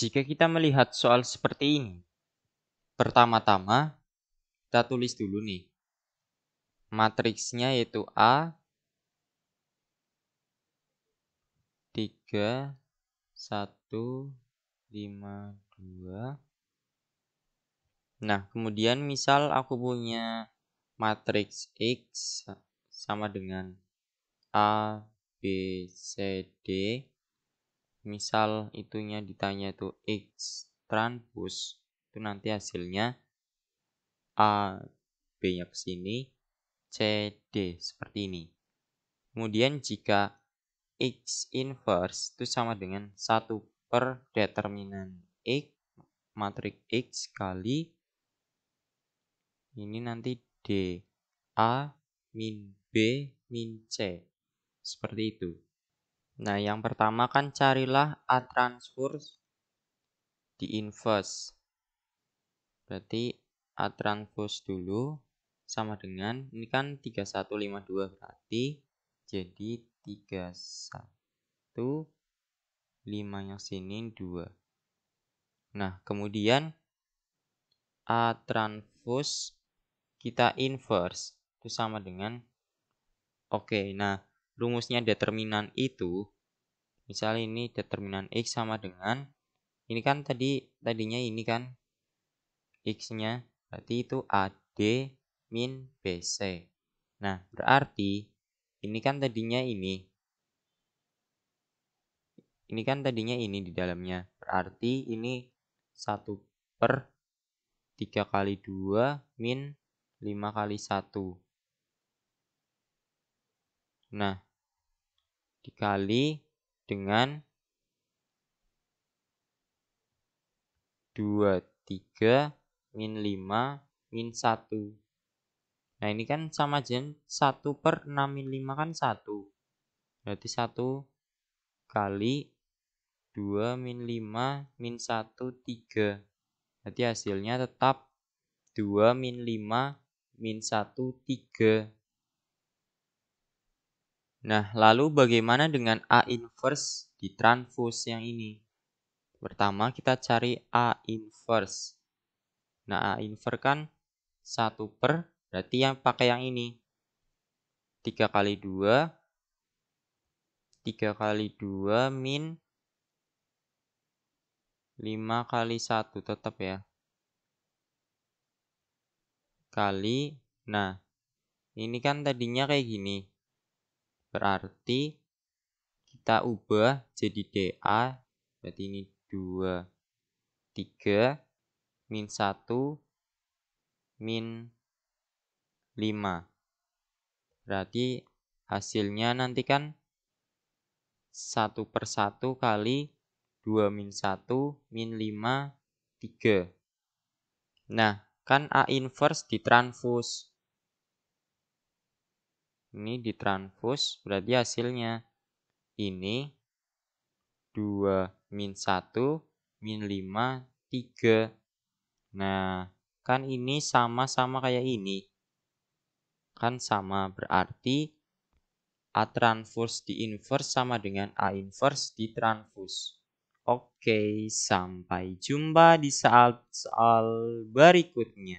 Jika kita melihat soal seperti ini, pertama-tama kita tulis dulu nih. Matriksnya yaitu A 3 1 5 2 Nah, kemudian misal aku punya matriks X sama dengan A B C D misal itunya ditanya itu X transpose itu nanti hasilnya A B-nya ke sini C D seperti ini kemudian jika X inverse itu sama dengan satu per determinan X matrik X kali ini nanti D A min B min C seperti itu Nah, yang pertama kan carilah A transpose di inverse. Berarti A transpose dulu sama dengan ini kan 3152 berarti jadi 31 5 yang sini 2. Nah, kemudian A transpose kita inverse itu sama dengan oke. Okay, nah, rumusnya determinan itu Misal ini determinan X sama dengan ini kan tadi tadinya ini kan X-nya berarti itu AD min BC. Nah, berarti ini kan tadinya ini. Ini kan tadinya ini di dalamnya. Berarti ini 1 per 3 kali 2 min 5 kali 1. Nah, dikali dengan 2, 3, min 5, min 1. Nah, ini kan sama aja, 1 per 6 min 5 kan 1. Berarti 1 kali 2 min 5 min 1, 3. Berarti hasilnya tetap 2 min 5 min 1, 3. Nah, lalu bagaimana dengan A inverse di transpose yang ini? Pertama, kita cari A inverse. Nah, A inverse kan 1 per, berarti yang pakai yang ini. 3 kali 2, 3 kali 2 min 5 kali 1 tetap ya. Kali, nah ini kan tadinya kayak gini. Berarti kita ubah jadi DA. Berarti ini 2, 3, min 1, min 5. Berarti hasilnya nanti kan 1 per 1 kali 2 min 1 min 5 3. Nah, kan A inverse ditransfus. Ini ditransfus berarti hasilnya ini 2 min 1 min 5 3. Nah, kan ini sama-sama kayak ini. Kan sama berarti A transfus di inverse sama dengan A inverse di transfus. Oke, sampai jumpa di saat soal berikutnya.